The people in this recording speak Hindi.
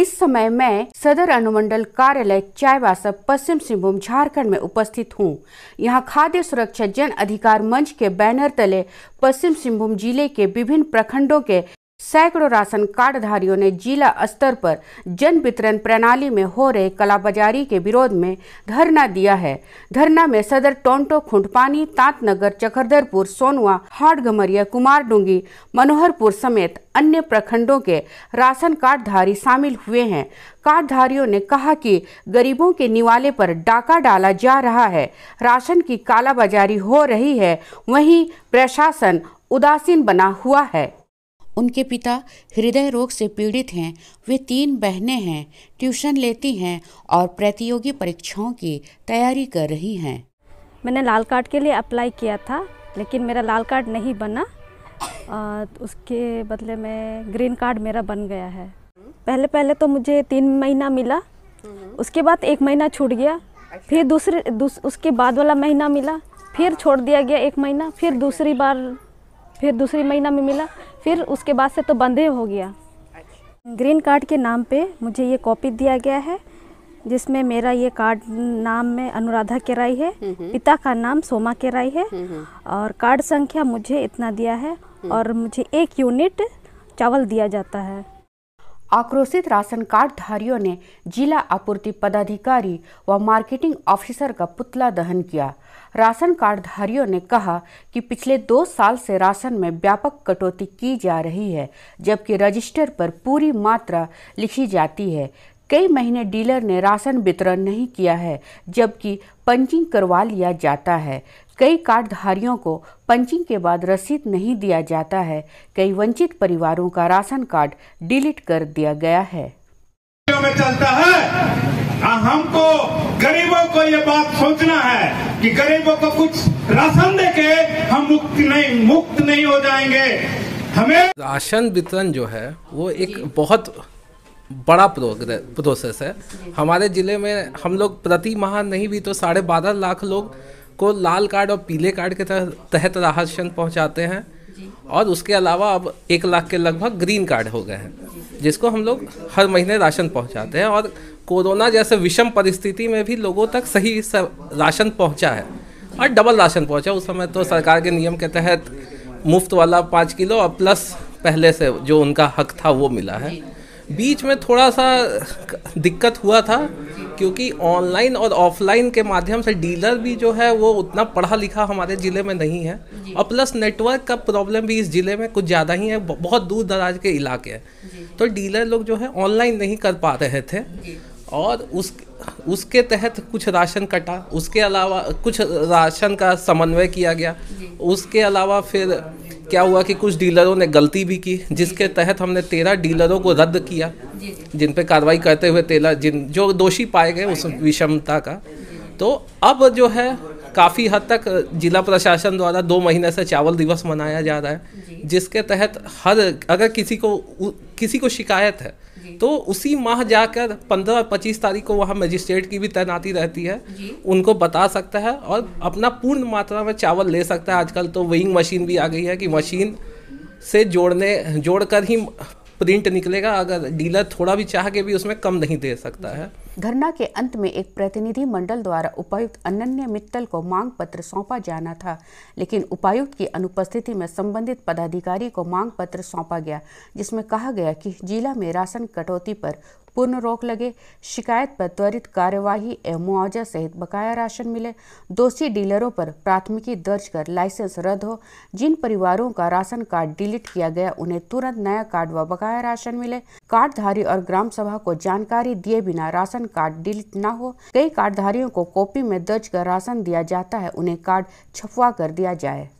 इस समय मैं सदर अनुमंडल कार्यालय चायवासा पश्चिम सिंहभूम झारखंड में उपस्थित हूँ यहाँ खाद्य सुरक्षा जन अधिकार मंच के बैनर तले पश्चिम सिंहभूम जिले के विभिन्न प्रखंडों के सैकड़ों राशन कार्डधारियों ने जिला स्तर पर जन वितरण प्रणाली में हो रहे कलाबाजारी के विरोध में धरना दिया है धरना में सदर टोंटो खुंडपानी तांतनगर चखरधरपुर सोनवा हाटगमरिया कुमारडूंगी मनोहरपुर समेत अन्य प्रखंडों के राशन कार्डधारी शामिल हुए हैं कार्डधारियों ने कहा कि गरीबों के निवाले पर डाका डाला जा रहा है राशन की कालाबाजारी हो रही है वहीं प्रशासन उदासीन बना हुआ है उनके पिता हृदय रोग से पीड़ित हैं वे तीन बहनें हैं ट्यूशन लेती हैं और प्रतियोगी परीक्षाओं की तैयारी कर रही हैं मैंने लाल कार्ड के लिए अप्लाई किया था लेकिन मेरा लाल कार्ड नहीं बना आ, उसके बदले में ग्रीन कार्ड मेरा बन गया है पहले पहले तो मुझे तीन महीना मिला उसके बाद एक महीना छूट गया फिर दूसरे दूस, उसके बाद वाला महीना मिला फिर छोड़ दिया गया एक महीना फिर दूसरी बार फिर दूसरी महीना में मिला फिर उसके बाद से तो बंद ही हो गया ग्रीन कार्ड के नाम पे मुझे ये कॉपी दिया गया है जिसमें मेरा ये कार्ड नाम में अनुराधा केराई है हम्म, हम्म। पिता का नाम सोमा केराई है हम्म, और कार्ड संख्या मुझे इतना दिया है और मुझे एक यूनिट चावल दिया जाता है आक्रोशित राशन कार्ड धारियों ने जिला आपूर्ति पदाधिकारी व मार्केटिंग ऑफिसर का पुतला दहन किया राशन कार्ड धारियों ने कहा कि पिछले दो साल से राशन में व्यापक कटौती की जा रही है जबकि रजिस्टर पर पूरी मात्रा लिखी जाती है कई महीने डीलर ने राशन वितरण नहीं किया है जबकि पंचिंग करवा लिया जाता है कई कार्डधारियों को पंचिंग के बाद रसीद नहीं दिया जाता है कई वंचित परिवारों का राशन कार्ड डिलीट कर दिया गया है में चलता है आ, हमको गरीबों को ये बात सोचना है कि गरीबों को कुछ राशन दे के हम मुक्त नहीं मुक्त नहीं हो जाएंगे हमें राशन वितरण जो है वो एक बहुत बड़ा प्रोसेस है हमारे ज़िले में हम लोग प्रति माह नहीं भी तो साढ़े बारह लाख लोग को लाल कार्ड और पीले कार्ड के तहत राहत राहत पहुँचाते हैं और उसके अलावा अब एक लाख के लगभग ग्रीन कार्ड हो गए हैं जिसको हम लोग हर महीने राशन पहुंचाते हैं और कोरोना जैसे विषम परिस्थिति में भी लोगों तक सही राशन पहुंचा है और डबल राशन पहुंचा उस समय तो सरकार के नियम के तहत मुफ्त वाला पाँच किलो और प्लस पहले से जो उनका हक था वो मिला है बीच में थोड़ा सा दिक्कत हुआ था क्योंकि ऑनलाइन और ऑफलाइन के माध्यम से डीलर भी जो है वो उतना पढ़ा लिखा हमारे ज़िले में नहीं है और प्लस नेटवर्क का प्रॉब्लम भी इस ज़िले में कुछ ज़्यादा ही है बहुत दूर दराज के इलाके हैं तो डीलर लोग जो है ऑनलाइन नहीं कर पा रहे थे और उस उसके तहत कुछ राशन कटा उसके अलावा कुछ राशन का समन्वय किया गया उसके अलावा फिर क्या हुआ कि कुछ डीलरों ने गलती भी की जिसके तहत हमने तेरह डीलरों को रद्द किया जिन पे कार्रवाई करते हुए तेरह जिन जो दोषी पाए गए उस विषमता का तो अब जो है काफ़ी हद तक जिला प्रशासन द्वारा दो महीने से चावल दिवस मनाया जा रहा है जिसके तहत हर अगर किसी को किसी को शिकायत है तो उसी माह जाकर पंद्रह और पच्चीस तारीख को वहाँ मजिस्ट्रेट की भी तैनाती रहती है उनको बता सकता है और अपना पूर्ण मात्रा में चावल ले सकता है आजकल तो वेइंग मशीन भी आ गई है कि मशीन से जोड़ने जोड़कर ही प्रिंट निकलेगा अगर डीलर थोड़ा भी चाह के भी उसमें कम नहीं दे सकता है धरना के अंत में एक प्रतिनिधि मंडल द्वारा उपायुक्त अनन्य मित्तल को मांग पत्र सौंपा जाना था लेकिन उपायुक्त की अनुपस्थिति में संबंधित पदाधिकारी को मांग पत्र सौंपा गया जिसमें कहा गया कि जिला में राशन कटौती पर पूर्ण रोक लगे शिकायत पर त्वरित कार्यवाही एवं मुआवजा सहित बकाया राशन मिले दोषी डीलरों पर प्राथमिकी दर्ज कर लाइसेंस रद्द हो जिन परिवारों का राशन कार्ड डिलीट किया गया उन्हें तुरंत नया कार्ड व बकाया राशन मिले कार्डधारी और ग्राम सभा को जानकारी दिए बिना राशन कार्ड डिलीट न हो कई कार्डधारियों को कॉपी में दर्ज कर राशन दिया जाता है उन्हें कार्ड छपवा कर दिया जाए